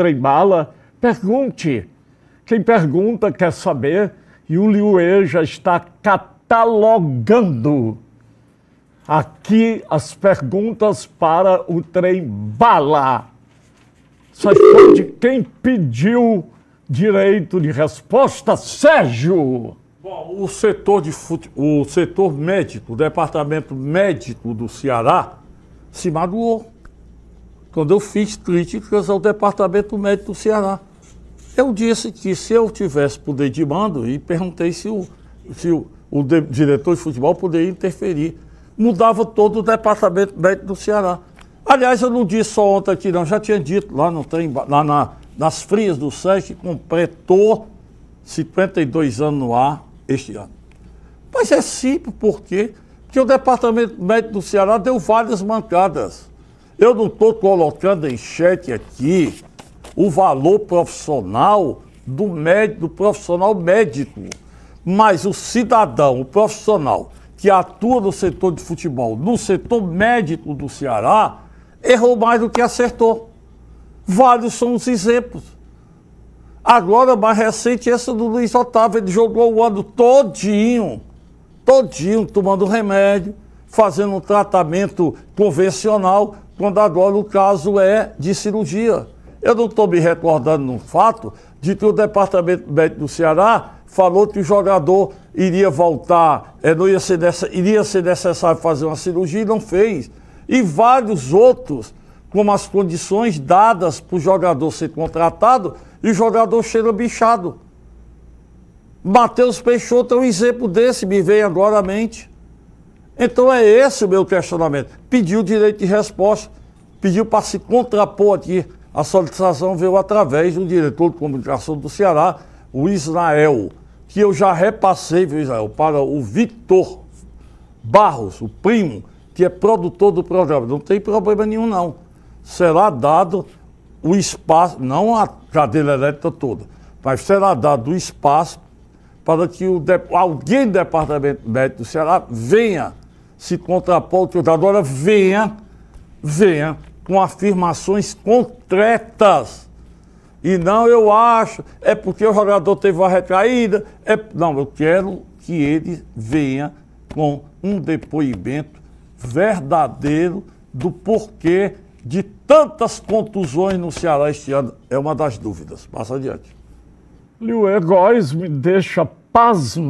trem bala, pergunte. Quem pergunta quer saber e o Liuê já está catalogando aqui as perguntas para o trem bala. Só de quem pediu direito de resposta, Sérgio. Bom, o setor, de fute... o setor médico, o departamento médico do Ceará, se magoou quando eu fiz críticas ao Departamento Médico do Ceará. Eu disse que se eu tivesse poder de mando, e perguntei se o, se o, o de, diretor de futebol poderia interferir, mudava todo o Departamento Médico do Ceará. Aliás, eu não disse só ontem aqui, não, já tinha dito, lá, no trem, lá na, nas frias do SESC, completou 52 anos no ar este ano. Mas é simples, por quê? Porque o Departamento Médico do Ceará deu várias mancadas. Eu não estou colocando em xeque aqui o valor profissional do, médico, do profissional médico, mas o cidadão, o profissional que atua no setor de futebol, no setor médico do Ceará, errou mais do que acertou. Vários são os exemplos. Agora, mais recente, essa do Luiz Otávio, ele jogou o ano todinho, todinho, tomando remédio, fazendo um tratamento convencional, quando agora o caso é de cirurgia. Eu não estou me recordando no fato de que o Departamento Médico do Ceará falou que o jogador iria voltar, é, não ia ser, iria ser necessário fazer uma cirurgia e não fez. E vários outros, como as condições dadas para o jogador ser contratado, e o jogador cheira bichado. Matheus Peixoto é um exemplo desse, me veio agora à mente. Então é esse o meu questionamento. Pediu direito de resposta, pediu para se contrapor aqui. A solicitação veio através do diretor de comunicação do Ceará, o Israel, que eu já repassei, viu, Israel, para o Vitor Barros, o primo, que é produtor do programa. Não tem problema nenhum, não. Será dado o espaço, não a cadeira elétrica toda, mas será dado o espaço para que o, alguém do Departamento Médico do Ceará venha se contrapor ao truta. Agora venha, venha com afirmações concretas. E não eu acho, é porque o jogador teve uma retraída É... Não, eu quero que ele venha com um depoimento verdadeiro do porquê de tantas contusões no Ceará este ano. É uma das dúvidas. Passa adiante. Liu egoísmo é, me deixa pasmo.